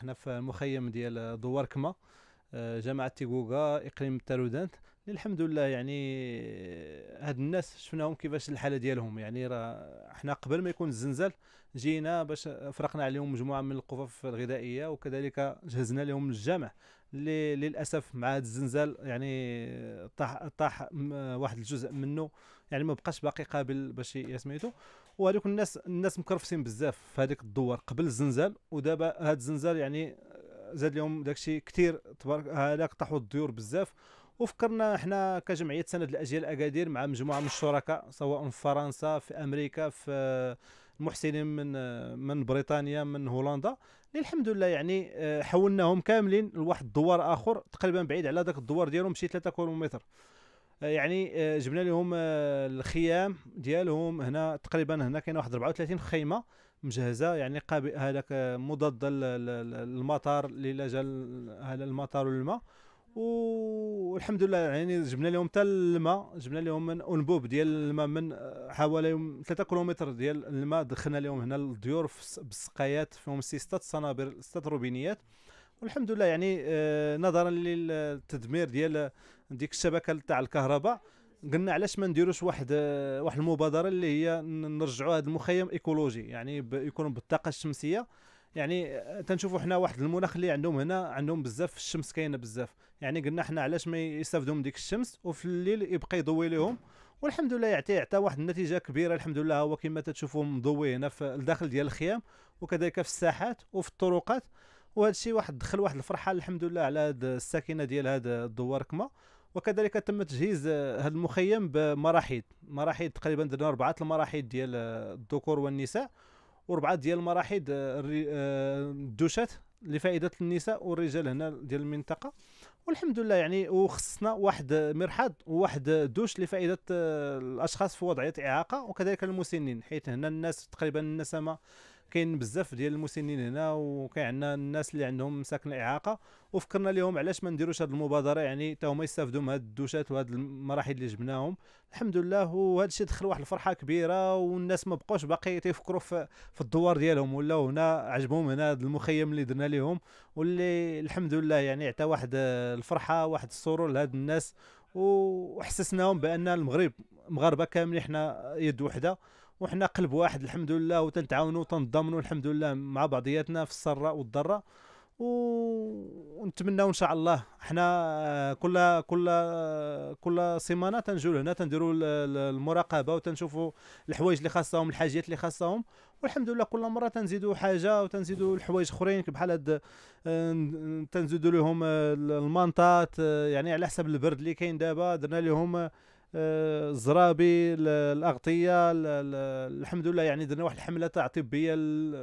حنا في المخيم ديال دواركما آه، جامعه تيغوغا اقليم تارودانت الحمد لله يعني آه، هاد الناس شفناهم كيفاش الحاله ديالهم يعني راه حنا قبل ما يكون الزنزال جينا باش فرقنا عليهم مجموعه من القفف الغذائيه وكذلك جهزنا لهم الجامع اللي للاسف مع هذا الزنزال يعني طاح طاح واحد الجزء منه يعني ما بقاش باقي قابل باش يسميتو وهذوك الناس الناس مكرفسين بزاف في هذيك الدوار قبل الزنزال ودابا هذا الزنزال يعني زاد لهم داكشي كثير تبارك هذاك طاحوا الديور بزاف وفكرنا احنا كجمعيه سند الاجيال اكادير مع مجموعه من الشركاء سواء في فرنسا في امريكا في محسنين من من بريطانيا من هولندا اللي الحمد لله يعني آه، حولناهم كاملين لواحد الدوار اخر تقريبا بعيد على ذاك الدوار ديالهم شي 3 كيلومتر آه، يعني آه، جبنا لهم الخيام ديالهم هنا تقريبا هنا كاينه واحد 34 خيمه مجهزه يعني قابل هذاك مضاد للمطر اللي جا هذا المطر والماء والحمد لله يعني جبنا لهم حتى الماء جبنا لهم من انبوب ديال الماء من حوالي 3 كيلومتر ديال الماء دخلنا لهم هنا للضيور بالسقايات فيهم ستة صنابير ستة روبينيات والحمد لله يعني آه، نظرا للتدمير ديال ديك الشبكه تاع الكهرباء قلنا علاش ما نديروش واحد آه، واحد المبادره اللي هي نرجعوا هذا المخيم ايكولوجي يعني يكون بالطاقه الشمسيه يعني آه، تنشوفوا حنا واحد المناخ اللي عندهم هنا عندهم بزاف الشمس كاينه بزاف يعني قلنا حنا علاش ما يستافدوا من ديك الشمس وفي الليل يبقى يضوي لهم والحمد لله يعطي حتى واحد النتيجه كبيره الحمد لله هو كما تشوفوا مضوي هنا في الداخل ديال الخيام وكذلك في الساحات وفي الطرقات وهذا الشيء واحد دخل واحد الفرحه الحمد لله على هاد الساكنه ديال هاد الدوار كما وكذلك تم تجهيز هذا المخيم بمراحيض مراحيض تقريبا درنا اربعه المراحيض ديال الذكور والنساء وربعه ديال المراحيض آه، آه، الدوشات لفائده النساء والرجال هنا ديال المنطقه والحمد لله يعني وخصنا واحد مرحاض وواحد دوش لفائده آه، الاشخاص في وضعيه اعاقه وكذلك المسنين حيث هنا الناس تقريبا النسمه كاين بزاف ديال المسنين هنا وكاين عندنا الناس اللي عندهم مساكن الاعاقه وفكرنا لهم علاش ما نديروش هذه المبادره يعني حتى هما يستافدوا من هذه الدوشات وهذه المراحل اللي جبناهم الحمد لله وهذا الشيء دخل واحد الفرحه كبيره والناس ما بقوش باقي تيفكروا في, في الدوار ديالهم ولا هنا عجبهم هنا هذا المخيم اللي درنا لهم واللي الحمد لله يعني عطى واحد الفرحه واحد السرور لهاد الناس وحسسناهم بان المغرب مغاربه كاملين حنا يد وحده وحنا قلب واحد الحمد لله وتنتعاونوا وتنضمنوا الحمد لله مع بعضياتنا في السراء والضراء ونتمناو ان شاء الله حنا آه، كل كل كل سيمانه تنجيو لهنا تنديروا المراقبه وتنشوفوا الحوايج اللي خاصهم الحاجات اللي خاصهم والحمد لله كل مره تنزيدوا حاجه وتنزيدوا الحوايج اخرين بحال هاد آه، تنزيدوا لهم آه، المنطات يعني على حسب البرد اللي كاين دابا درنا لهم الزرابي الاغطيه الحمد لله يعني درنا واحد الحمله تاع طبيه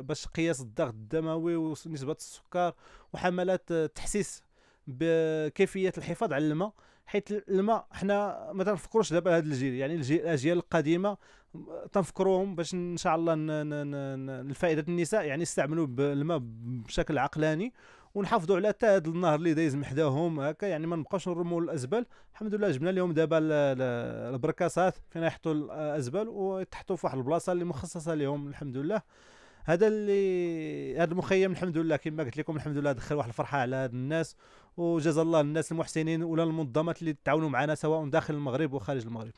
باش قياس الضغط الدموي ونسبه السكر وحملات تحسيس بكيفيه الحفاظ على الماء حيت الماء حنا ما تنفكروش دابا هذا الجيل يعني الاجيال القديمه تنفكروهم باش ان شاء الله الفائده النساء يعني يستعملوا الماء بشكل عقلاني ونحافظوا على حتى هذا النهر اللي دايز محداهم هكا يعني ما نبقاوش نرموا الازبال الحمد لله جبنا لهم دابا البركاسات فين يحطوا الازبال ويتحطوا في واحد البلاصه اللي مخصصه لهم الحمد لله هذا اللي هذا المخيم الحمد لله كما قلت لكم الحمد لله دخل واحد الفرحه على هاد الناس وجزا الله الناس المحسنين ولا المنظمات اللي تعاونوا معنا سواء داخل المغرب وخارج المغرب